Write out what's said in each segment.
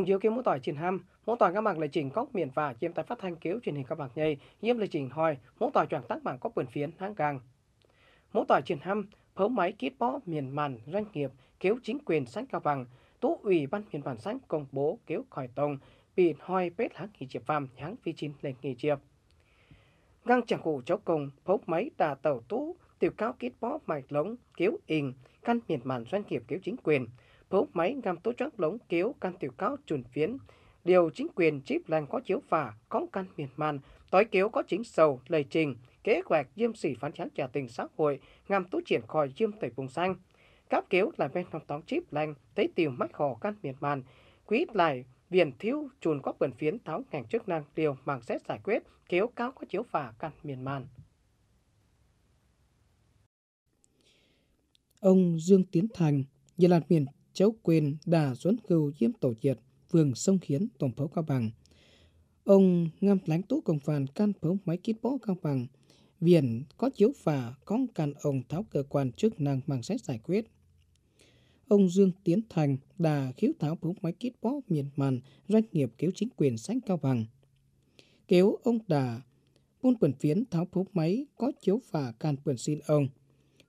cùng chiếu kiếm mỗi tỏi chín ham mỗi tỏi các bạn lại trình có miền và chiếm tại phát thanh cứu truyền hình các bạn nhây nhiễm lại trình hoi mỗi tỏi choàng tác bạn có quyền phiến hang càng mỗi tỏi chín ham phấu máy kít bó miền màn doanh nghiệp cứu chính quyền sáng cao bằng tú ủy ban miền bản sáng công bố cứu khỏi tông bị hoi bết hãng nghỉ chiệp phàm hãng phi chín lên nghỉ chiệp ngang chẳng cụ cháu công phấu máy đà tàu tú tiểu cao kít bó mạch lống cứu in căn miền màn doanh nghiệp cứu chính quyền cỗ máy ngam tố trắng lống kéo can tiểu cáo chuẩn phiến điều chính quyền chip lành có chiếu phả có căn miền màn tối kéo có chính sầu lời trình kế hoạch diêm sỉ phán chán trả tình xã hội ngam tố triển khỏi diêm tẩy vùng xanh cáp kéo là bên phòng tóng chip lành thấy tiểu mách hò căn miền màn quý lại viền thiếu chuồn có quyền phiến tháo ngành chức năng điều màng xét giải quyết kéo cáo có chiếu phả căn miền màn ông dương tiến thành nhà lạt miền cháu quyền đà dẫn cừu chiếm tổ diệt vườn sông khiến tổng phố cao bằng ông ngâm lãnh tú công phàn can phố máy kít bó cao bằng viện có chiếu phà có can ông tháo cơ quan chức năng mang xét giải quyết ông dương tiến thành đà khiếu tháo phố máy kít bó miền màn doanh nghiệp cứu chính quyền sánh cao bằng kéo ông đà buôn quần phiến tháo phố máy có chiếu phà can quần xin ông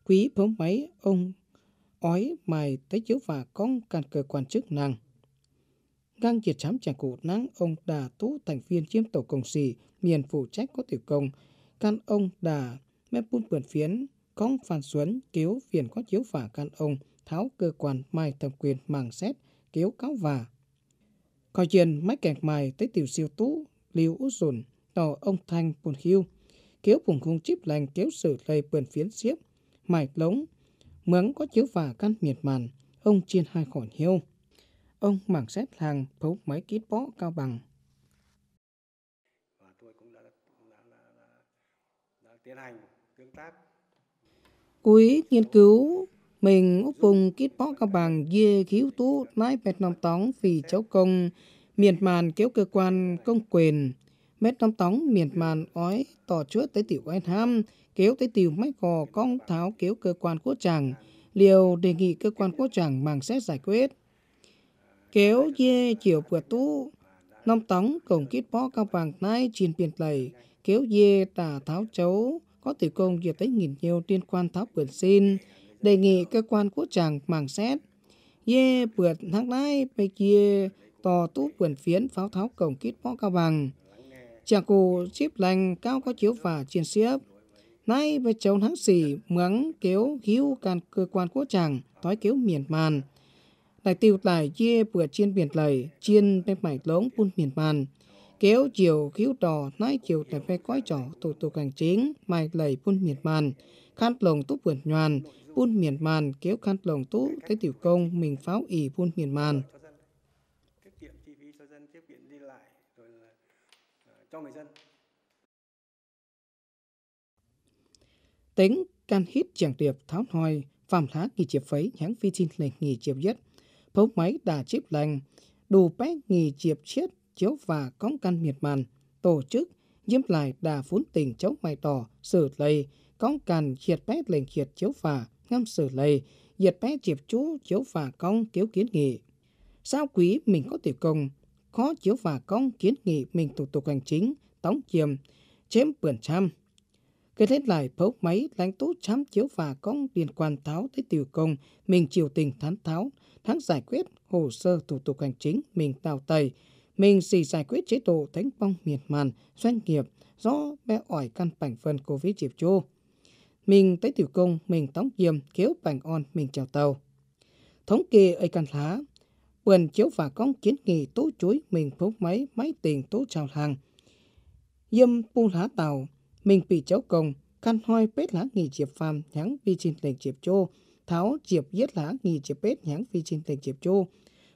quý phố máy ông ói mày tới chiếu và công cản cơ quan chức năng. găng triệt chám chẳng cụ năng ông đà tú thành viên chiếm tổ công sĩ miền phụ trách có tiểu công. căn ông đà mép bút bượn phiến công phản xuấn cứu phiền có chiếu và căn ông tháo cơ quan mai thẩm quyền màng xét cứu cáo và. Coi chuyện máy kẹt mày tới tiểu siêu tú liêu út dồn tỏ ông thanh buồn hiu Kéo vùng khung chip lành kéo sử lây bượn phiến xiếp mài lống mướn có chiếu và căn miệt màn, ông chiên hai khỏi hiêu. Ông mảng xét hàng thấu máy kít bó cao bằng. Và tôi cũng đã, đã, đã, đã, đã tiến hành tương tác. Cuối nghiên cứu mình úp vùng kít bó cao bằng dê khí tú nái bẹt nằm tóng vì cháu công miệt màn kéo cơ quan công quyền mét năm tóng miệt màn ói tỏ chúa tới tiểu anh tham kéo tới tiểu máy cò cong tháo kéo cơ quan quốc chàng liều đề nghị cơ quan quốc chàng bằng xét giải quyết kéo dê chiều bừa tú năm tóng cổng kít bó cao bằng nay chín biển lầy kéo dê tà tháo chấu có tiểu công dựa tới nghìn nhiều tiên quan tháo quyền xin đề nghị cơ quan quốc chàng màng xét dê bượt thác lái bây kia tò tú quyền phiến pháo tháo cổng kít bó cao bằng chàng cụ chip lành cao có chiếu và chiên xiếp. Nay với chống hắn xỉ mướn kéo hiếu can cơ quan quốc chàng tối kéo miền màn. Đại tiêu tài chia vừa chiên biển lầy chiên bên mải lống buôn miền màn. Kéo chiều khiếu trò nay chiều tại phê cõi trò tụ tụ cảnh chính mải lầy buôn miền màn. Khăn lồng túc vườn nhoàn buôn miền màn kéo khăn lồng túc thấy tiểu công mình pháo ỉ buôn miền màn. cho người dân. Tính can hít chẳng tiệp tháo hoài phàm lá nghỉ chiệp phấy nhắn phi tin lệnh nghỉ chiệp nhất. Phấu máy đà chiếp lành, đủ bé nghỉ chiệp chết chiếu và cóng căn miệt màn, tổ chức nhiễm lại đà phún tình chống mày tỏ, xử lây, cóng càn khiệt bé lệnh khiệt chiếu và ngâm xử lây, diệt bé chiệp chú chiếu và cong kiếu kiến nghị. Sao quý mình có tiểu công, khó chiếu và công kiến nghị mình thủ tục hành chính, tống kiềm chém bươn trăm. Cái thế lại phấu máy lãnh tố chám chiếu và công liên quan tháo tới tiểu công, mình chiều tình thán tháo, thắng giải quyết hồ sơ thủ tục hành chính mình tào tẩy mình xì giải quyết chế độ thánh phong miệt màn doanh nghiệp do bé ỏi căn bản phân covid diệp chô mình tới tiểu công mình tống kiềm kéo bảnh on mình chào tàu thống kê ấy căn lá Bên chiếu và con kiến nghị tố chuối mình phúc máy máy tiền tố chào hàng. Dâm bu lá tàu, mình bị cháu công, căn hoi bết lá nghỉ chiệp phàm nhắn vi trình lệnh chiệp chô, tháo chiệp giết lá nghỉ chiệp bết nhắn vi trình lệnh chiệp chô.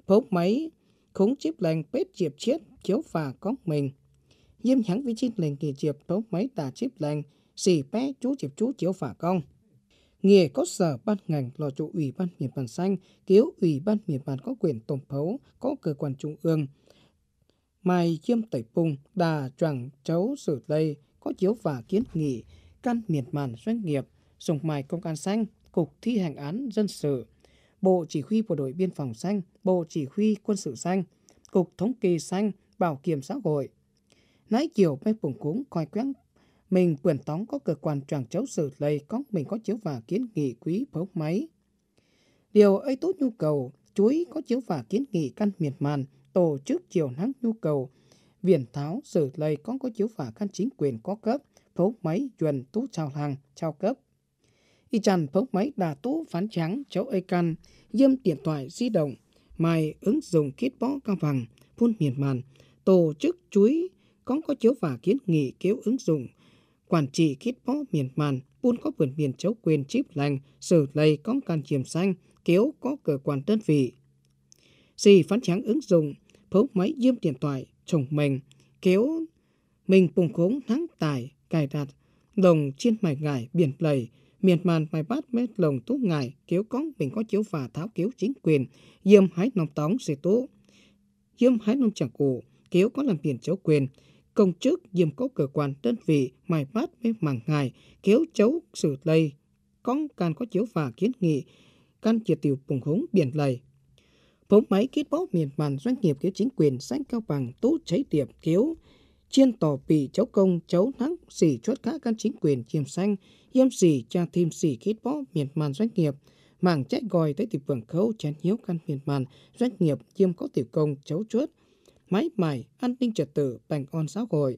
Phúc máy khống chiếp lành bết chiệp chết chiếu và con mình. Dâm nhắn vi trình lệnh nghỉ chiệp phúc máy tà chiếp lành xì bé chú chiệp chú chiếu và con nghề có sở ban ngành lo chỗ ủy ban miền bản xanh kiếu ủy ban miền bản có quyền tổng thấu, có cơ quan trung ương mai chiêm tẩy pung đà tràng chấu sử lây có chiếu và kiến nghị căn miền bản doanh nghiệp dùng mài công an xanh cục thi hành án dân sự bộ chỉ huy bộ đội biên phòng xanh bộ chỉ huy quân sự xanh cục thống kê xanh bảo kiểm xã hội nãy chiều bên bùng cúng coi quét mình quyền tóng có cơ quan tràng cháu xử lây có mình có chiếu và kiến nghị quý phấu máy. Điều ấy tốt nhu cầu, chuối có chiếu và kiến nghị căn miệt màn, tổ chức chiều nắng nhu cầu, viển tháo xử lây có có chiếu và căn chính quyền có cấp, phấu máy chuẩn tú trao hàng, trao cấp. Y chăn phấu máy đà tú phán trắng cháu ây căn, dâm điện thoại di động, mai ứng dụng kít bó cao vàng, phun miệt màn, tổ chức chuối có có chiếu và kiến nghị kéo ứng dụng quản trị kít bó miền màn, buôn có vườn miền chấu quyền chip lành, sở lầy có càn chiềm xanh, kéo có cơ quan đơn vị. Dì phán tráng ứng dụng, phấu máy diêm điện thoại, chồng mình, kéo mình bùng khống thắng tài, cài đặt, lồng trên mài ngải biển lầy, miền màn mài bát mét lồng tú ngải, kéo có mình có chiếu và tháo kéo chính quyền, diêm hái nòng tóng dì tố. Diêm hái nòng chẳng cổ, kéo có làm biển chấu quyền, công chức dùm có cơ quan đơn vị mài mát với mảng ngài kéo chấu xử lây con can có chiếu và kiến nghị can chia tiểu bùng hống biển lầy phóng máy kết bó miền màn doanh nghiệp kéo chính quyền sánh cao bằng tú cháy tiệp kéo chiên tỏ bị cháu công cháu thắng xỉ chốt cá can chính quyền chiêm xanh yếm xỉ cha thêm xỉ kết bó miền màn doanh nghiệp mảng chạy gòi tới tiểu vườn khấu chén hiếu căn miền màn doanh nghiệp chiêm có tiểu công cháu chuốt máy mải, an ninh trật tự, bành on xã hội.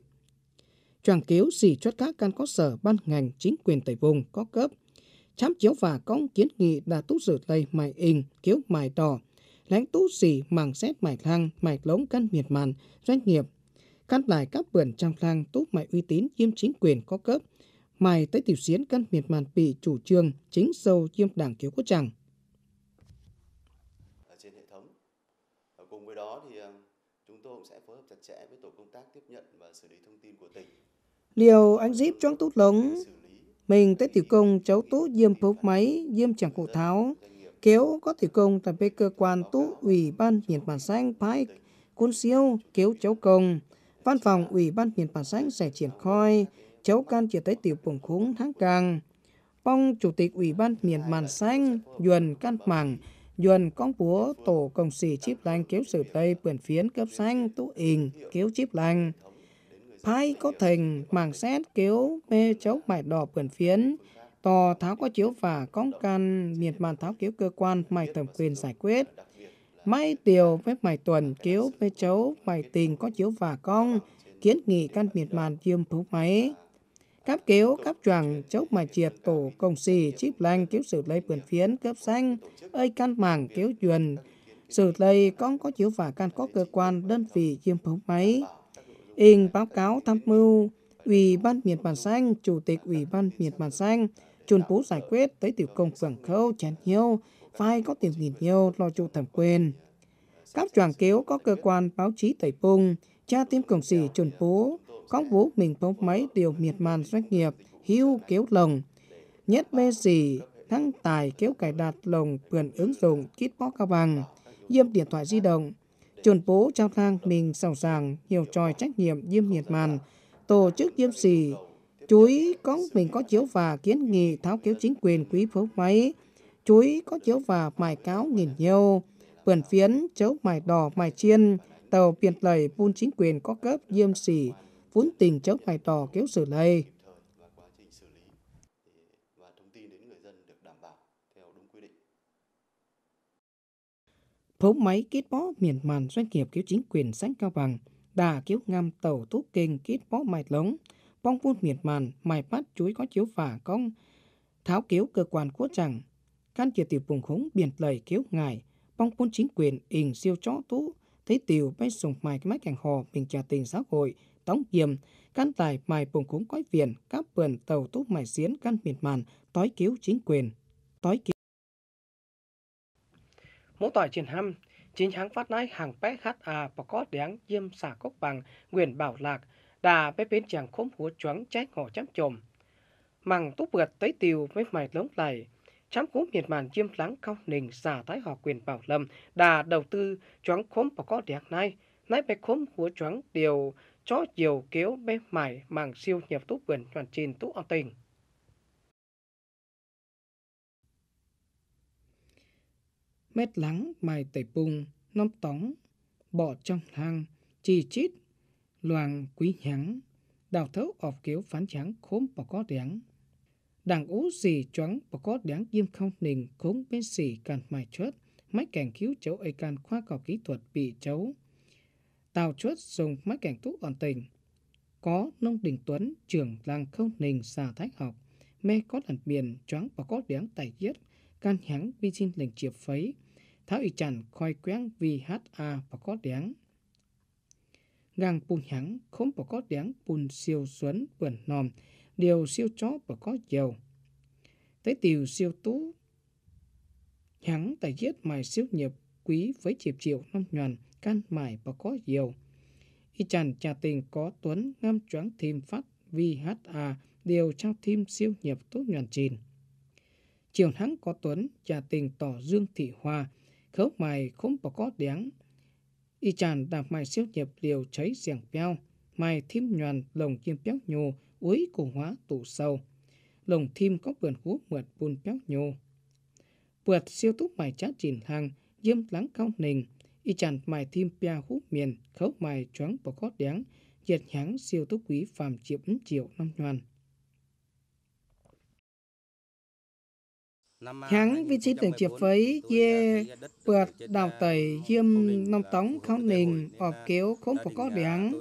Tràng cứu xì chốt các căn có sở ban ngành chính quyền tại vùng có cấp. Chám chiếu và công kiến nghị đã tú dự lây mải in, kiếu mải đỏ, lãnh tú xì màng xét mải thăng, mải lống căn miệt màn, doanh nghiệp. Căn lại các vườn trang thăng tú mải uy tín yêm chính quyền có cấp. Mài tới tiểu diễn căn miệt màn bị chủ trương chính sâu yêm đảng cứu quốc chẳng. Ở trên hệ thống, cùng với đó thì tôi cũng sẽ phối hợp chặt chẽ với tổ công tác tiếp nhận và xử lý thông tin của tỉnh. Liều anh díp trong tút lống, mình tới tiểu công cháu tú diêm phúc máy, diêm chẳng cổ tháo, kéo có tiểu công tại bê cơ quan tú ủy ban miền bản xanh phái cuốn siêu kéo cháu công, văn phòng ủy ban miền bản xanh sẽ triển khai, cháu can chỉ tới tiểu bổng khúng tháng càng. Ông Chủ tịch Ủy ban Miền bản Xanh, Duần Can Mảng, Nhuần con búa tổ công xì chip lành kéo sử tây quyển phiến cấp xanh tú ình kéo chip lành. Phai có thành mảng xét kéo mê chốc mải đỏ quyển phiến. Tò tháo có chiếu và con can miệt màn tháo kéo cơ quan mày thẩm quyền giải quyết. Mai tiều với mày tuần kéo mê chấu mày tình có chiếu và con kiến nghị căn miệt màn chiêm thú máy Cáp kéo, cáp choàng chốc mà triệt tổ công xì, chip lanh, kéo sử lây bườn phiến, cướp xanh, ơi căn mảng, kéo truyền. Sử lây con có chiếu và căn có cơ quan, đơn vị chiêm phóng máy. In báo cáo tham mưu, Ủy ban Miền Bản Xanh, Chủ tịch Ủy ban Miền Bản Xanh, chuẩn bố giải quyết tới tiểu công phẳng khâu chán nhiều, phai có tiền nghìn nhiều lo chu thẩm quyền. cáp choàng kéo có cơ quan báo chí tẩy bung, cha tiêm cổng xì chuẩn bố, các vũ mình bốc máy điều miệt màn doanh nghiệp, hưu kéo lồng. Nhất bê gì, thăng tài kéo cài đặt lồng vườn ứng dụng kit bó cao bằng, diêm điện thoại di động. Chuẩn bố trao thang mình sẵn sàng hiểu tròi trách nhiệm diêm miệt màn, tổ chức diêm xì. Chuối có mình có chiếu và kiến nghị tháo kéo chính quyền quý phố máy. Chuối có chiếu và mài cáo nghìn nhiều. Vườn phiến, chấu mài đỏ, mài chiên, tàu biển lầy buôn chính quyền có cấp diêm xỉ cuốn tình chống bày tỏ kéo xử lây. Phấu máy kết bó miền màn doanh nghiệp cứu chính quyền sáng cao bằng, đà cứu ngam tàu thúc kinh kết bó mài lống, bong vun miền màn, mài phát chuối có chiếu phả cong, tháo cứu cơ quan quốc chẳng, can triệt tiểu vùng khống biển lời cứu ngài, bong vun chính quyền, ình siêu chó tú, thấy tiểu bay sùng mài cái máy càng hò, mình trả tình xã hội, tống hiểm, căn tài mài bùng cúng quái viện, các vườn tàu tốt mài diễn căn miệt màn, tói cứu chính quyền, tói cứu. mũ tỏi triển hăm, chính hãng phát nái hàng bé hát à và có đáng diêm xả cốc bằng, quyền bảo lạc, đà bé bên chàng khốm húa choáng trái ngỏ chấm chồm Mằng tốt vượt tới tiều với mài lống lầy, chấm cú miệt màn chiêm lắng cao nình xả thái họ quyền bảo lâm, đà đầu tư choáng khốm và có đáng nay, nay bé khốm húa choáng điều chó chiều kiếu bế mải màng siêu nhập túp vườn hoàn trình túp ao tình. Mét lắng mài tẩy bùng, nóm tóng, bỏ trong hang, chi chít, loàng quý nhắn, đào thấu ọp kiếu phán trắng khốn bỏ có đáng. Đảng ú gì choáng bỏ có đáng diêm không nình khốn bên xỉ càn mài chớt, máy càng cứu cháu ấy càn khoa cỏ kỹ thuật bị cháu. Tào chuốt dùng mắt cảnh tú ổn tình. Có nông đình tuấn trưởng làng không nình xà thách học. Mê có lần biển choáng và có điáng tài giết. Can nhắn vi xin lệnh chiệp phấy. Tháo y chẳng khoi quén vì hát a và có điáng. Gang bùn nhắn không và có điáng bùn siêu xuấn vườn nòm. Điều siêu chó và có dầu. Tới tiều siêu tú. Nhắn tài giết mài siêu nghiệp quý với chiệp triệu năm nhuần căn mải và có nhiều. Y chàn trà tình có tuấn ngâm choáng thêm phát VHA à, đều trao thêm siêu nhập tốt nhuận trình. Chiều hắn có tuấn trà tình tỏ dương thị hoa, khớp mài không và có đáng. Y chàn đạp mài siêu nhập đều cháy giảng peo mài thêm nhuận lồng chim béo nhô, úi cổ hóa tủ sâu. Lồng thêm có vườn hú mượt buôn béo nhô. Vượt siêu túc mài chát trình hàng, diêm lắng cao nình, y chẳng mài thêm pia hú miền khấu mài choáng bỏ khót đáng diệt nháng siêu tốc quý phàm chiếm triệu năm nhoan Hắn vị trí tưởng chiệp phấy dê bượt à, đào à, tẩy diêm nông tống khóc nền ọp à, kéo không phải có đáng.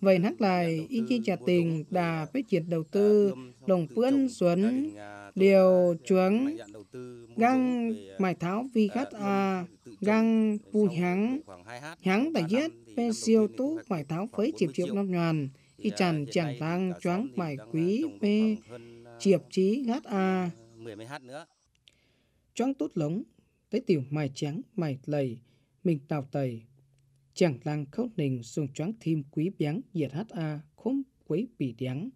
Vậy hắn lại y chi trả tình đà với triển đầu tư đồng phương xuân điều chuống găng mải tháo vi khát a gang pu hắn hắn tại giết pe siêu tú bài tháo phấy chiệp chiệp năm ngàn y à, tràn chàng vang choáng bài quý pe chiệp trí gát a choáng tốt lống tới tiểu mài trắng mài lầy mình tào tầy chàng lang khấu nình dùng choáng thêm quý biáng diệt hát a khốm quấy bì đáng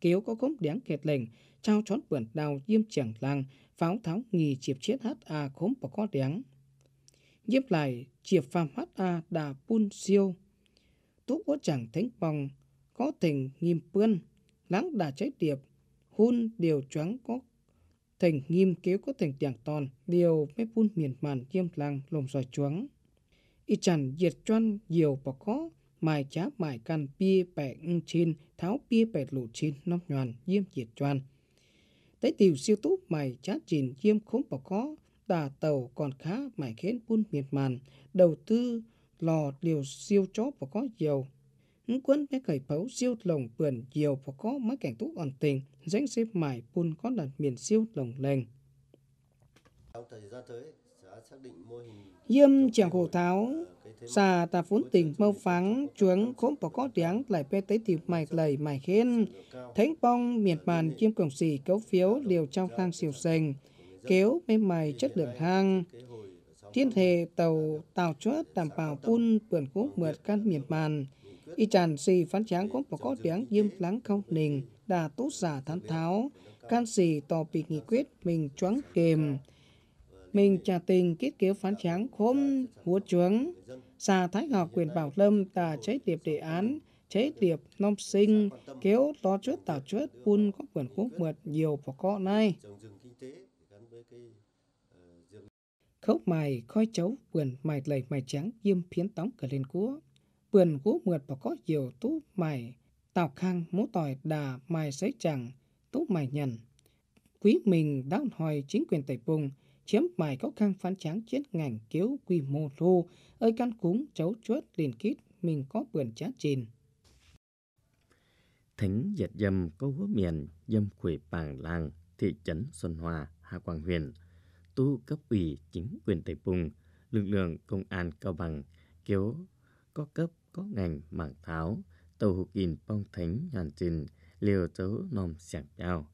kéo có khốm đáng kẹt lệnh trao chón bẩn đào diêm chàng lang pháo tháo nghỉ chiệp chiết hát a khốm và có đáng nhiếp lại chia phàm hát a đà pun siêu tú có chẳng thánh bòng có tình nghiêm pươn lắng đà trái điệp hôn điều choáng có thành nghiêm kéo có thành tiảng toàn điều mê pun miền màn chiêm lăng lồm giỏi chuáng y chẳng diệt choan nhiều bỏ có mài chá mài can pia bẻ ưng trên tháo pia bẻ lụ trên nóc nhòn diêm diệt choan tới tiểu siêu túc mài chát chìn diêm khốn bỏ có tà tàu còn khá mải khiến buôn miệt màn, đầu tư lò điều siêu chóp và có dầu những Quân bé cầy phấu siêu lồng vườn nhiều và có mấy cảnh tú ẩn tình, danh xếp mải buôn có lần miền siêu lồng lềnh. Trong thời gian tới, Yêm chàng khổ tháo, xà ta phốn tình mâu pháng, chuống khốn bỏ có tiếng lại pe tới tìm mày lầy mày khen. Thánh bong miệt màn chiêm cổng xì cấu phiếu liều trong khang siêu sành kéo mê mài chất lượng hàng. Thiên hệ tàu tàu chốt đảm bảo pun vườn cố mượt can miền màn. Y tràn xì phán tráng cũng có tiếng diêm lắng không nình, đà tốt giả thán tháo, can xì tò bị nghị quyết mình choáng kềm. Mình trà tình kết kéo phán tráng khôm húa chuống. Xà Thái Ngọc quyền bảo lâm tà chế tiệp đề án, chế tiệp nom sinh, kéo to chuốt tàu chuốt, pun có quyền quốc mượt nhiều và có nay. khốc mài khói cháu vườn mài lầy mài trắng diêm phiến tóng cờ lên cúa vườn gỗ mượt và có nhiều tú mài tào khang mũ tỏi đà mài sấy chẳng tú mài nhằn quý mình đang hỏi chính quyền tây vùng chiếm mài có khang phán trắng chiến ngành cứu quy mô lô ơi căn cúng cháu chuốt liền kít mình có vườn chán chìn thánh dệt dâm có hứa miền dâm khuỷu bàng làng thị trấn xuân hòa hà quang huyền tu cấp ủy chính quyền Tây Pùng, lực lượng công an Cao Bằng, kéo có cấp có ngành mảng tháo, tàu hụt in bong thánh nhàn trình, liều chấu nòm sảng cao.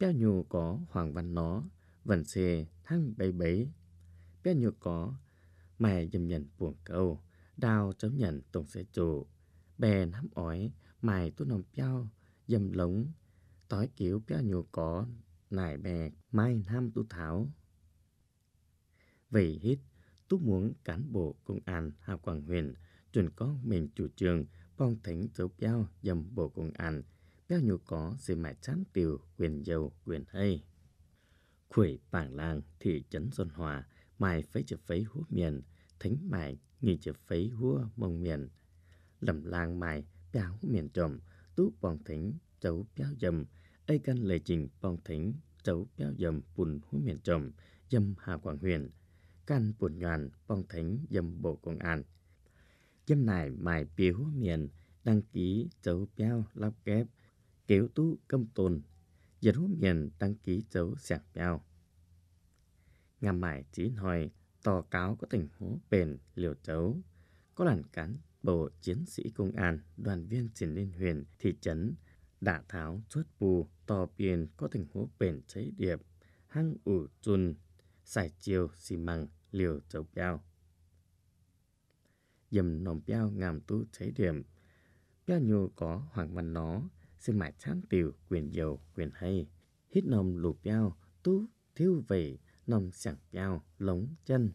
Béo nhù có Hoàng Văn Nó, Vần Xê, Thăng Bấy Bấy. Béo nhù có Mài dầm nhận buồn câu, đào chấm nhận tổng sẽ chủ. Bè nắm ói, mài tu nòm béo, dầm lống, tói kiểu béo nhù có, nải bè, mai nam tu tháo, Vậy hết, tôi muốn cán bộ công an Hà Quảng huyện chuẩn có mình chủ trương phong thánh dấu béo dầm bộ công an, béo nhu có sự mãi chán tiểu quyền dầu quyền hay. Khuẩy bảng làng thị trấn Xuân Hòa, mài phế chập phế hú miền, thánh mài nghỉ chập phế húa mông miền. Lầm làng mài béo miền trộm, tú bong thánh dấu béo dầm, ấy căn lệ trình bong thánh dấu béo dầm bùn hú miền trộm, dầm Hà Quảng huyện, căn bổn nhoàn phong thánh dâm bộ công an chấm này mài biếu miền đăng ký dấu béo lắp kép kéo tú câm tồn giật hút miền đăng ký dấu sạc béo ngà mải chỉ hỏi, tò cáo có tình huống bền liều chấu có làn cán bộ chiến sĩ công an đoàn viên trình liên huyền thị trấn đã tháo chuốt bù tò biển có tình huống bền cháy điệp hăng ủ chun xài chiều xi măng liều châu piao. Dầm nồng piao ngàm tu cháy điểm, piao nhu có hoàng văn nó, xin mãi chán tiểu quyền dầu quyền hay. Hít nồng lù piao, tu thiêu vẩy, nồng sảng piao, lóng chân.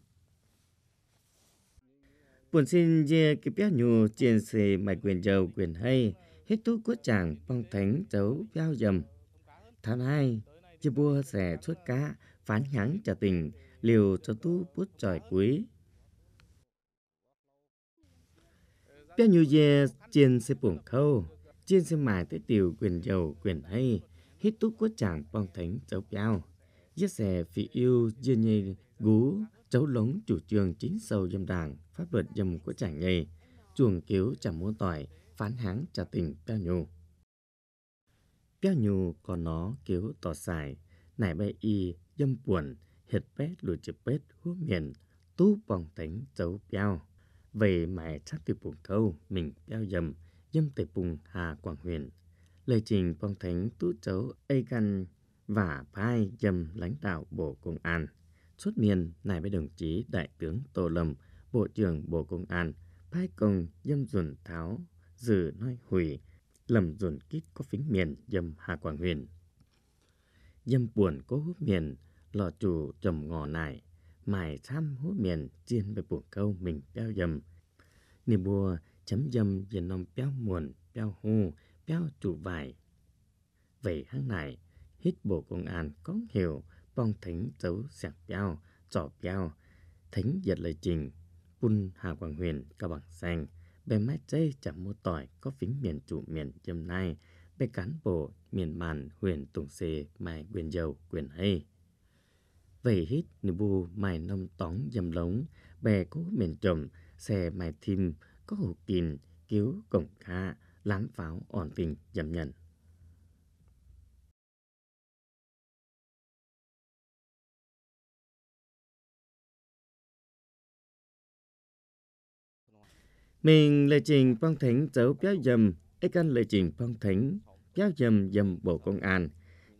Buồn xin dê kì piao nhu chiên xì mãi quyền dầu quyền hay, hít tu quốc chàng phong thánh dấu piao dầm. Tháng hai, chư bua xẻ xuất cá, phán nhắn trả tình, liều cho tu bút trải quý. Bé nhu dê trên xe bổng khâu, trên xe mài tới tiểu quyền dầu quyền hay, hít túc quốc chàng bong thánh cháu béo. Giết xe phị yêu dê nhây gú, cháu lống chủ trương chính sâu dâm đảng, pháp luật dâm của chàng nhây, chuồng cứu chẳng muốn tỏi, phán háng trả tình béo nhu. Béo nhu còn nó cứu tỏ xài, nải bay y, dâm buồn, hiệt bét lùi chụp bét hú miền tu bằng tánh cháu biao về mãi chắc từ bùng thâu mình biao dầm dâm tề bùng hà quảng huyền lời trình bằng thánh tú cháu ây căn và pai dầm lãnh đạo bộ công an xuất miền này với đồng chí đại tướng tô lâm bộ trưởng bộ công an pai công dâm dùn tháo dự nói hủy lầm dùn kít có phính miền dâm hà quảng huyền dâm buồn có hút miền lò chủ trầm ngò này, mài tham hố miền chiên với buồng câu mình béo dầm nì bùa chấm dầm dần nòng béo muồn béo hù béo chủ vải vậy hăng này hít bộ công an có hiểu bong thính dấu sẹp béo trỏ béo thính giật lời trình quân hà quảng huyền cao bằng xanh bề mái dây chẳng mua tỏi có phính miền chủ miền dầm này, bề cán bộ miền màn huyền tùng xê mai quyền dầu quyền hay Vậy hết nụ bù mài nông tóng dầm lống, bè cố mền trầm, xe mài thim, có hồ kìn, cứu cổng khá, lán pháo ổn tình dầm nhận. Mình lời trình phong thánh dấu béo dầm, ấy căn lời trình phong thánh, béo dầm dầm bộ công an,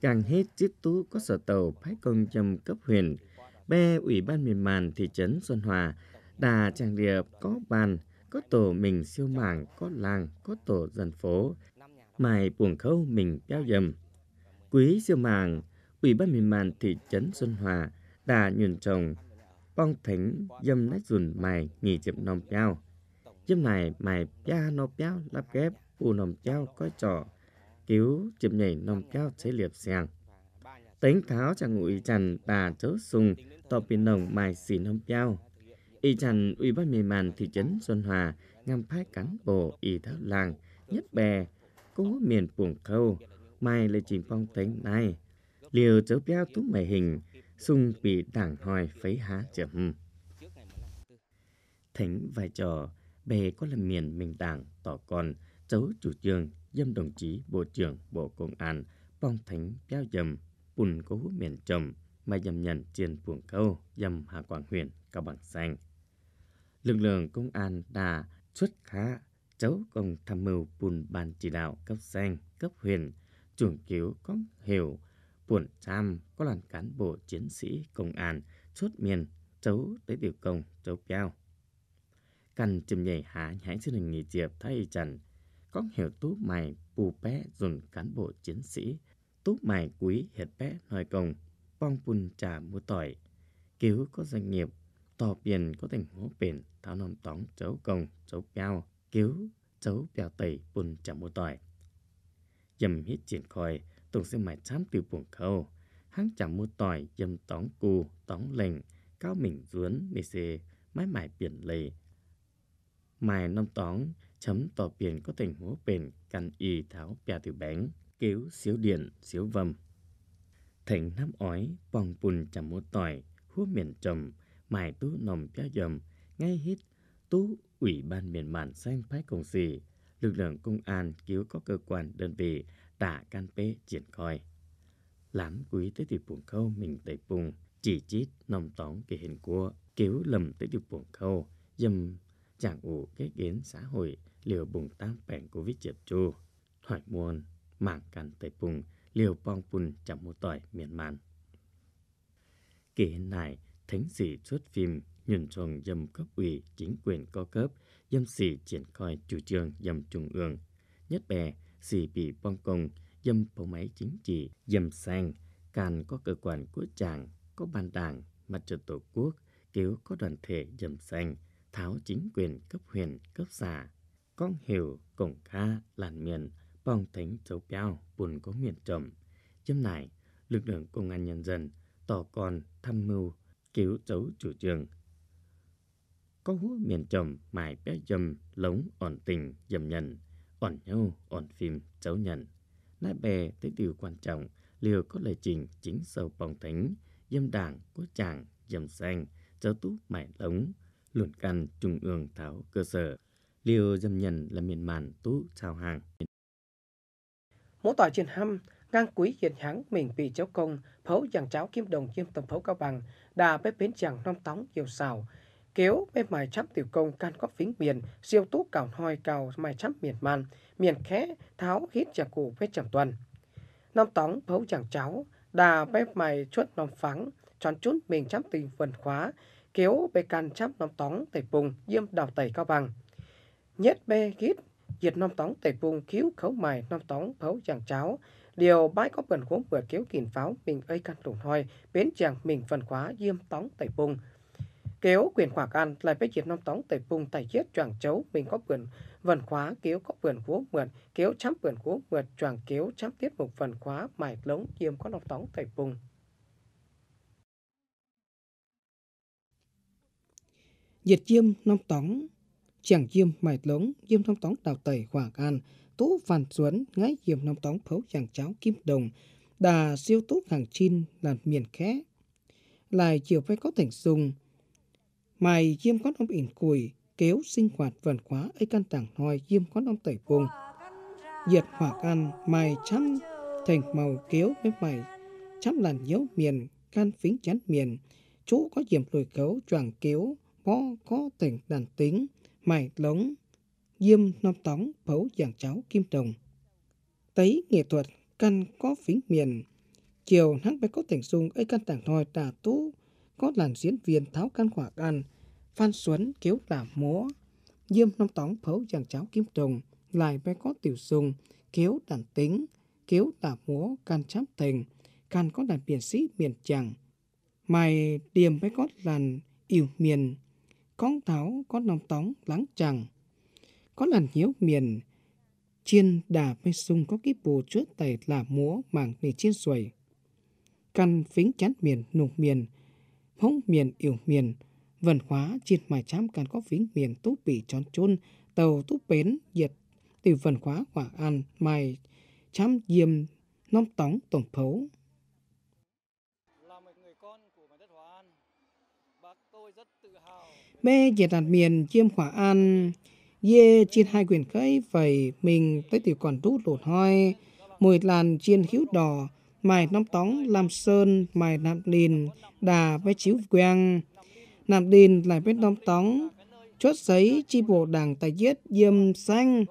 càng hết chiết tú có sở tàu phái công trầm cấp huyền bê ủy ban miền màn thị trấn xuân hòa đà tràng địa có bàn có tổ mình siêu mảng có làng có tổ dân phố mài buồng khâu mình kéo dầm quý siêu mảng ủy ban miền màn thị trấn xuân hòa đà nhuần trồng bong thánh dâm nách dùn mài nghỉ chậm nòng peo dâm này mài pia nó peo lắp ghép u nòng peo có trò cứu chụp nhảy nòng kéo chế liệp xèng tính tháo chẳng ngụy chẳng tà chớ sùng tò pin đồng mài xì nông piao y chẳng uy ban mì màn thị trấn xuân hòa ngâm phái cán bộ y tháo làng nhất bè cố miền buồng khâu mai lê trình phong tính này liều chớ piao tú mày hình sung bị đảng hỏi phấy há chậm thánh vai trò bè có là miền mình đảng tỏ còn chấu chủ trương dâm đồng chí Bộ trưởng Bộ Công an phong Thánh Béo Dầm Bùn Cố Miền Trầm mà dâm nhận trên phường câu dâm Hà Quảng huyện Cao Bằng Xanh. Lực lượng công an đã xuất khá cháu công tham mưu bùn ban chỉ đạo cấp xanh, cấp huyện, trưởng cứu có hiểu, buồn trăm có đoàn cán bộ chiến sĩ công an chốt miền cháu tới tiểu công cháu béo. Cần chìm nhảy hạ nhảy trên hình nghỉ diệp thay trần có hiểu tú mày bù bé dùng cán bộ chiến sĩ, tú mày quý hiệt bé nói công bong bùn trà mua tỏi, cứu có doanh nghiệp, tò biển có tình hố biển, tháo nòng tóng chấu công chấu cao, cứu chấu bèo tẩy bùn trà mua tỏi. Dầm hít triển khòi, tổng xe mày chám từ buồng khâu, hắn chả mua tỏi dầm tóng cù, tóng lệnh, cao mình ruốn, nì xê, mãi mãi biển lầy. Mài nông tóng, chấm tỏ biển có tình hố bền căn y tháo bè từ bánh cứu xíu điện xíu vầm thành nam ói bong bùn chầm một tỏi hú miền trầm mài tú nồng bia dầm ngay hít tú ủy ban miền màn xanh phái công xì lực lượng công an cứu có cơ quan đơn vị đã can pê triển khai lám quý tới thì buồn khâu mình tẩy bùng chỉ chít nòng tóng kỳ hình cua cứu lầm tới thì buồn khâu dầm chẳng ủ cái đến xã hội liều bùng tăng bèn covid chập chu thoải muôn mảng càn tây bùng liều bong bùn chẳng một tỏi miền màn Kể này thánh sĩ xuất phim nhuần tròn dâm cấp ủy chính quyền co cấp dâm sĩ triển khai chủ trương dâm trung ương nhất bè xì bị bong công dâm bộ máy chính trị dâm sang càn có cơ quan của chàng có ban đảng mặt trận tổ quốc cứu có đoàn thể dâm sang tháo chính quyền cấp huyện cấp xã con hiểu cổng kha làn miền bong thánh chấu piao buồn có miền trầm chấm này lực lượng công an nhân dân tỏ còn tham mưu cứu chấu chủ trương có hú miền trầm mài bé dầm lống ổn tình dầm nhận ổn nhau ổn phim chấu nhận nãi bè tới điều quan trọng liều có lời trình chính sầu bóng thánh dâm đảng của chàng dầm xanh chấu tú mài lống luận căn trung ương tháo cơ sở liều dầm nhận là miền màn tú chào hàng. Mũ tỏi truyền hâm, ngang quý hiện hãng mình bị cháu công, phấu chàng cháu kim đồng chiêm tầm phấu cao bằng, đà bếp bến chàng non tóng nhiều xào. Kéo bếp mài chắp tiểu công can có phính miền, siêu tú cào hoi cào mài chắp miền man, miền khẽ, tháo hít chàng cụ vết chàng tuần. non tóng phấu chàng cháu đà bếp mài chuốt non phắng, tròn chút mình chắp tình vần khóa, kéo bê can chắp non tóng tẩy bùng, diêm đào tẩy cao bằng nhất bê gít diệt nom tống tể vùng cứu khấu mài nom tống phấu chàng cháo điều bãi có bẩn khốm vừa kéo kìn pháo mình ơi căn lủng hoi bến chàng mình phần khóa diêm tống tể vùng kéo quyền khoảng can lại với diệt nom tống tể vùng tài chết chàng chấu mình có bẩn vần khóa kéo có vườn khố mượn kéo chấm vườn khố mượn choàng kéo chấm tiết một phần khóa mài lống diêm có nom tống tại vùng diệt diêm nom tống chẳng diêm mài lống diêm nông tóng đào tẩy hỏa gan tố phản xuấn ngái diêm nông tóng phấu chàng cháo kim đồng đà siêu tốt hàng chin là miền khẽ lại chiều phải có thành dùng mài diêm con ông ỉn cùi kéo sinh hoạt vần khóa ấy căn tảng hoi diêm con ông tẩy vùng diệt hỏa gan mài chăm thành màu kéo với mài chăm làn dấu miền can phính chán miền chỗ có diệm lùi cấu choàng kéo có có tỉnh đàn tính mài lóng, diêm nom tóng bấu giảng cháu kim đồng. Tấy nghệ thuật căn có phím miền, chiều hắn bé có tỉnh dung ấy căn tảng thoi tà tú, có làn diễn viên tháo căn quả ăn, phan xuấn kéo tả múa, diêm nom tóng bấu giảng cháu kim đồng, lại bé có tiểu dung, kéo đàn tính, kéo tả múa can chám tình, can có đàn biển sĩ miền chẳng, mày điềm bé có làn yêu miền con tháo có nòng tóng láng chẳng. Có lần nhiễu miền, chiên đà mê sung có cái bù chứa tẩy là múa mảng để chiên xuẩy. Căn phính chán miền nùng miền, hống miền yểu miền, vần hóa chiên mài chám căn có phính miền tú bỉ tròn chôn, tàu tú bến, diệt, từ vần hóa hỏa an, mài, chám diêm, nong tóng tổng thấu mê dệt đạt miền chiêm khỏa an dê chiên hai quyền cây vầy mình tới tiểu còn rút lột hoi mùi làn chiên hữu đỏ mài nóng tóng làm sơn mài nạm lìn đà với chiếu quang nạm lìn lại với nóng tóng chốt giấy chi bộ đảng tài giết diêm xanh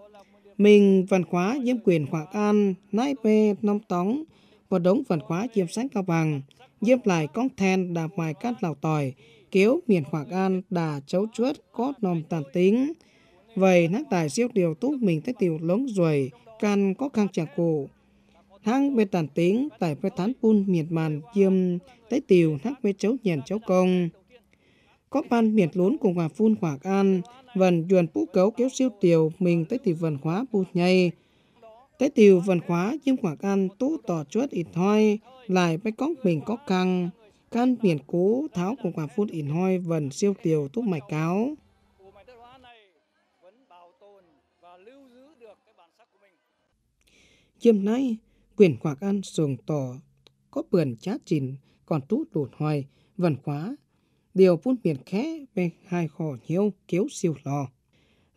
mình văn khóa diêm quyền quảng an nai pê nóng tóng và đống văn khóa diêm sáng cao bằng diêm lại con then đạp mài cát lào tỏi kiếu miền khoảng an đà chấu chuốt có nòm tàn tính vậy nát tài siêu điều túc mình tới tiểu lống ruồi can có khang chàng cổ thang bê tàn tính tại với thán pun miệt màn diêm tới tiểu thác với chấu nhàn chấu công có ban miệt lún cùng hòa phun khoảng an vần duẩn phú cấu kéo siêu tiểu mình tới tiểu vần khóa bụt nhây tới tiểu vần khóa diêm khoảng an tú tỏ chuốt ít thoi lại với con mình có căng Căn biển cố tháo của quả phun ỉn hoi vần siêu tiều túc mạch cáo. Chiêm nay, quyền quạc ăn sườn tỏ có bườn chát chìn còn trút đột hoài vần khóa điều phun biển khẽ bê hai khỏ nhiêu kéo siêu lò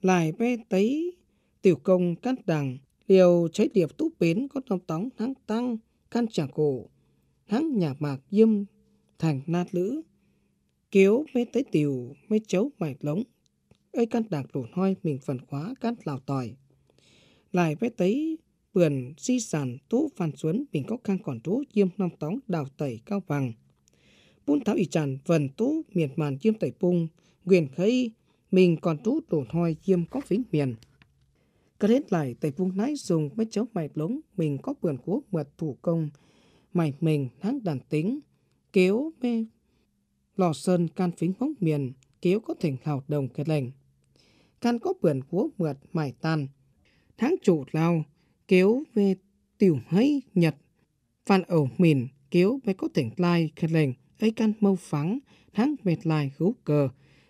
lại bê tấy tiểu công cát đằng điều cháy điệp tú bến có tông tóng thắng tăng căn chẳng cổ thắng nhà mạc diêm thành nát lữ kiếu mê tới tiều mê chấu mải lống ơi căn đảng lổn hoi mình phần khóa căn lào tỏi lại mê tới vườn di sản tú phan xuân mình có khang còn tú chiêm năm tóng đào tẩy cao vàng bún tháo ỉ tràn vần tú miệt màn chiêm tẩy pung quyền khấy mình còn tú lổn hoi chiêm có phính miền cứ đến lại tẩy pung nái dùng mấy chấu mải lống mình có vườn cố mượt thủ công mày mình tháng đàn tính kéo mê lò sơn can phính móc miền kéo có thỉnh hào đồng kết lệnh can có bườn cúa mượt mải tàn tháng chủ lao kéo về tiểu hay nhật phan ẩu mìn kéo về có tỉnh lai khét lệnh ấy can mâu phắng tháng mệt lai gấu cờ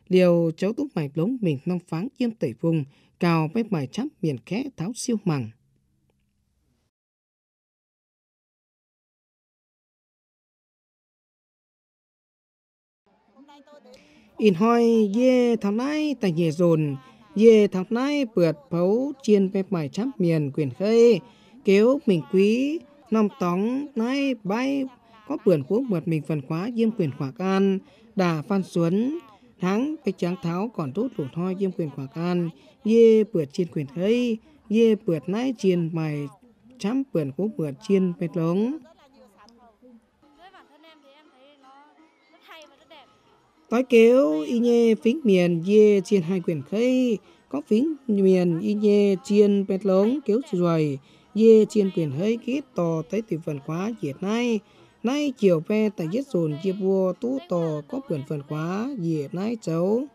điều cháu túc mạch lống mình năm pháng yêm tẩy vùng cào với mải chắp miền khẽ tháo siêu mẳng in hoi ye thằng nay tại nhẹ dồn ye thằng nay bượt phấu chiên về mải chắp miền quyền khơi kéo mình quý nòng tóng nay bay có bườn quốc mượt mình phần khóa diêm quyền khỏa can đà phan xuấn thắng cái tráng tháo còn tốt lụt hoi diêm quyền khỏa can ye bượt chiên quyền khơi ye bượt nay chiên mài chăm bườn quốc mượt chiên về lống khói kéo y nhê phính miền dê chiên hai quyển khây có phính miền y nhê chiên pet lống kéo rồi dê chiên quyển hơi kít tò tới tìm phần khóa diệt nay nay chiều pe tại giết dồn chia vua tú tò có quyển phần khóa diệt nay cháu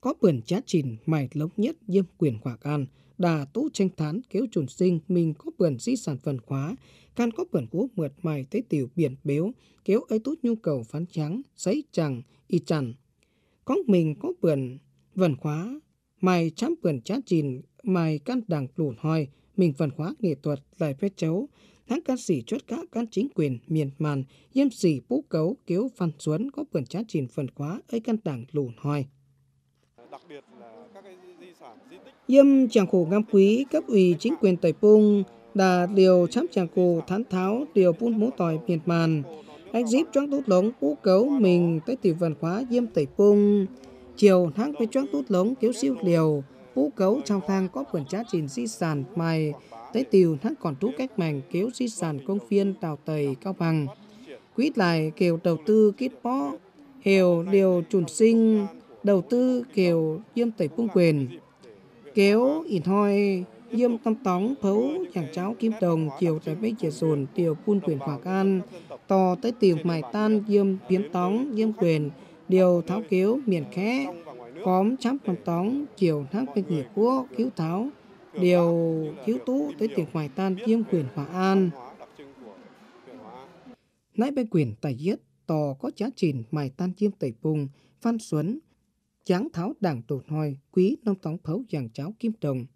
có quyển chát chìn mày lống nhất diêm quyển khỏa can đà tú tranh thán kéo chuẩn sinh mình có quyển di sản phần khóa Can có bẩn cú mượt mày tới tiểu biển béo, kéo ấy tốt nhu cầu phán trắng, sấy chằng y chẳng. Có mình có bẩn, vần khóa, mày chăm bẩn chát chìn, mày can đảng lùn hoi, mình vần khóa nghệ thuật, lại phép chấu. Tháng can sĩ chốt các can chính quyền miền màn, yếm sĩ bố cấu, kéo phan xuấn, có bẩn chát chìn phần khóa, ấy can đảng lùn hoi. Đặc biệt là các cái di sản, di tích. Yêm chàng khổ ngam quý, cấp ủy chính quyền Tây Pung, đà điều chấm chàng cù thán tháo điều phun mũ tỏi miệt màn anh díp choáng tút lống cú cấu mình tới tỷ văn khóa diêm tẩy cung chiều tháng với choáng tút lống kiếu siêu liều cú cấu trong thang có vườn trá trình di sản mày tới tiều tháng còn trú cách mảnh kiếu di sản công viên tàu tẩy cao bằng quýt lại kiều đầu tư kít bó hiểu điều chuẩn sinh đầu tư kiều diêm tẩy cung quyền kéo ỉn hoi Diêm tam tóng phấu chàng cháu kim đồng chiều trái bế chìa sồn tiều phun quyền hòa can. Tò tới tìm mài tan diêm biến tóng diêm quyền điều tháo kéo miền khẽ. Cóm chắp tam tóng chiều thác bên nhị quốc cứu tháo điều cứu tú tới tiền hoài tan diêm quyền hòa an. Nãy bên quyền tài giết tò có giá trình mài tan chiêm tẩy phùng phan xuấn, chán tháo đảng tổn hoi, quý nông tóng phấu giảng cháo kim đồng,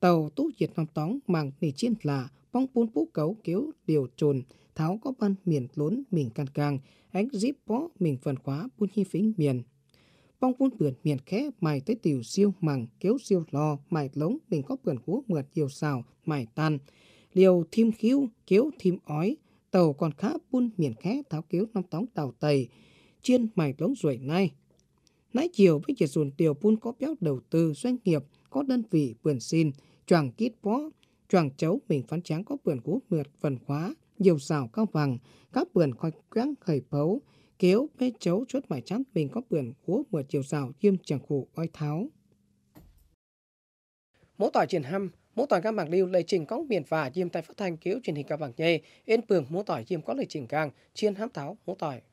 tàu tú diệt nam tóng màng nỉ chiên là bóng bốn bú cấu kéo điều trồn tháo có ban miền lốn mình can càng ánh zip bó mình phần khóa buôn hi phính miền bóng bốn bượn miền khẽ mài tới tiểu siêu màng kéo siêu lò mài lống mình có bượn hú mượt nhiều xào mài tan liều thim khiu kéo thim ói tàu còn khá buôn miền khẽ tháo kéo nòng tóng tàu tây chiên mài lống ruổi nay nãy chiều với chỉ dùn điều buôn có béo đầu tư doanh nghiệp có đơn vị vườn xin choàng kít bó, choàng chấu mình phán tráng có vườn cú mượt phần khóa, nhiều rào cao vàng, các vườn khoai quáng khởi phấu kéo bê chấu chốt mải chán mình có vườn cú mượt chiều rào diêm chẳng khủ oai tháo. Mỗi tỏi triển hâm mỗi tỏi các bảng lưu lấy trình có biển và diêm tại phát thanh cứu truyền hình các bảng nhây yên bường mỗi tỏi diêm có lời trình càng, chiên hám tháo mỗi tỏi.